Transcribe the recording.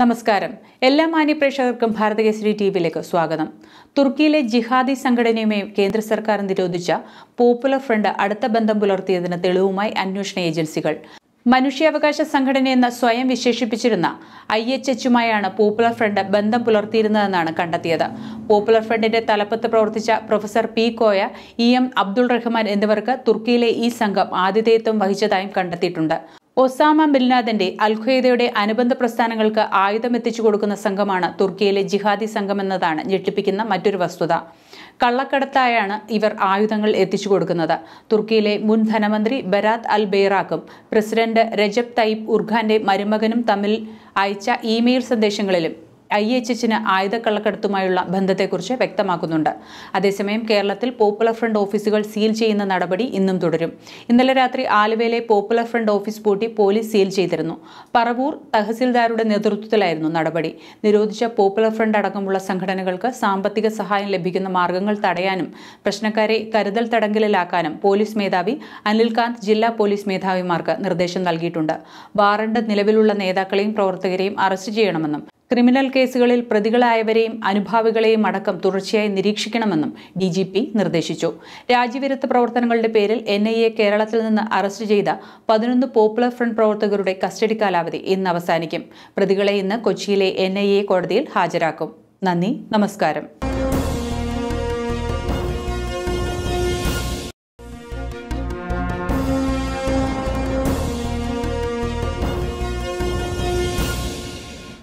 നമസ്കാരം എല്ലാ പ്രേക്ഷകർക്കും ഭാരതകേസരി ടി വിയിലേക്ക് സ്വാഗതം തുർക്കിയിലെ ജിഹാദി സംഘടനയുമായും കേന്ദ്ര സർക്കാർ നിരോധിച്ച പോപ്പുലർ ഫ്രണ്ട് അടുത്ത ബന്ധം പുലർത്തിയതിന് തെളിവുമായി അന്വേഷണ ഏജൻസികൾ മനുഷ്യാവകാശ സംഘടനയെന്ന് സ്വയം വിശേഷിപ്പിച്ചിരുന്ന ഐ എച്ച് എച്ചുമായാണ് പോപ്പുലർ ഫ്രണ്ട് ബന്ധം പുലർത്തിയിരുന്നതെന്നാണ് കണ്ടെത്തിയത് പോപ്പുലർ ഫ്രണ്ടിന്റെ തലപ്പത്ത് പ്രവർത്തിച്ച professor P Koya E M Abdul Rahman എന്നിവർക്ക് തുർക്കിയിലെ ഈ സംഘം ആതിഥേയത്വം വഹിച്ചതായും കണ്ടെത്തിയിട്ടുണ്ട് ഒസാമ അൽ അൽഖ്വയ്ദയുടെ അനുബന്ധ പ്രസ്ഥാനങ്ങൾക്ക് ആയുധം എത്തിച്ചു കൊടുക്കുന്ന സംഘമാണ് തുർക്കിയിലെ ജിഹാദി സംഘമെന്നതാണ് ഞെട്ടിപ്പിക്കുന്ന മറ്റൊരു വസ്തുത കള്ളക്കടത്തായാണ് ഇവർ ആയുധങ്ങൾ എത്തിച്ചു കൊടുക്കുന്നത് തുർക്കിയിലെ മുൻ ധനമന്ത്രി ബരാത് അൽ ബെയ്റാക്കും പ്രസിഡന്റ് രജബ് തയ്യബ് ഉർഖാന്റെ മരുമകനും തമ്മിൽ അയച്ച ഇമെയിൽ സന്ദേശങ്ങളിലും ഐ എച്ച് എച്ചിന് ആയുധക്കള്ളക്കടത്തുമായുള്ള ബന്ധത്തെക്കുറിച്ച് വ്യക്തമാക്കുന്നുണ്ട് അതേസമയം കേരളത്തിൽ പോപ്പുലർ ഫ്രണ്ട് ഓഫീസുകൾ സീൽ ചെയ്യുന്ന നടപടി ഇന്നും തുടരും ഇന്നലെ രാത്രി ആലുവയിലെ പോപ്പുലർ ഫ്രണ്ട് ഓഫീസ് പൂട്ടി പോലീസ് സീൽ ചെയ്തിരുന്നു പറവൂർ തഹസിൽദാരുടെ നേതൃത്വത്തിലായിരുന്നു നടപടി നിരോധിച്ച പോപ്പുലർ ഫ്രണ്ട് അടക്കമുള്ള സംഘടനകൾക്ക് സാമ്പത്തിക സഹായം ലഭിക്കുന്ന മാർഗങ്ങൾ തടയാനും പ്രശ്നക്കാരെ കരുതൽ തടങ്കലിലാക്കാനും പോലീസ് മേധാവി അനിൽകാന്ത് ജില്ലാ പോലീസ് മേധാവിമാർക്ക് നിർദ്ദേശം നൽകിയിട്ടുണ്ട് വാറണ്ട് നിലവിലുള്ള നേതാക്കളെയും പ്രവർത്തകരെയും അറസ്റ്റ് ചെയ്യണമെന്നും ക്രിമിനൽ കേസുകളിൽ പ്രതികളായവരെയും അനുഭാവികളെയും അടക്കം തുടർച്ചയായി നിരീക്ഷിക്കണമെന്നും ഡി ജി പി നിർദ്ദേശിച്ചു രാജ്യവിരുദ്ധ പ്രവർത്തനങ്ങളുടെ പേരിൽ എൻ ഐ എ കേരളത്തിൽ നിന്ന് അറസ്റ്റ് ചെയ്ത പതിനൊന്ന് പോപ്പുലർ ഫ്രണ്ട് പ്രവർത്തകരുടെ കസ്റ്റഡി കാലാവധി ഇന്ന് അവസാനിക്കും പ്രതികളെ ഇന്ന് കൊച്ചിയിലെ എൻ കോടതിയിൽ ഹാജരാക്കും നന്ദി നമസ്കാരം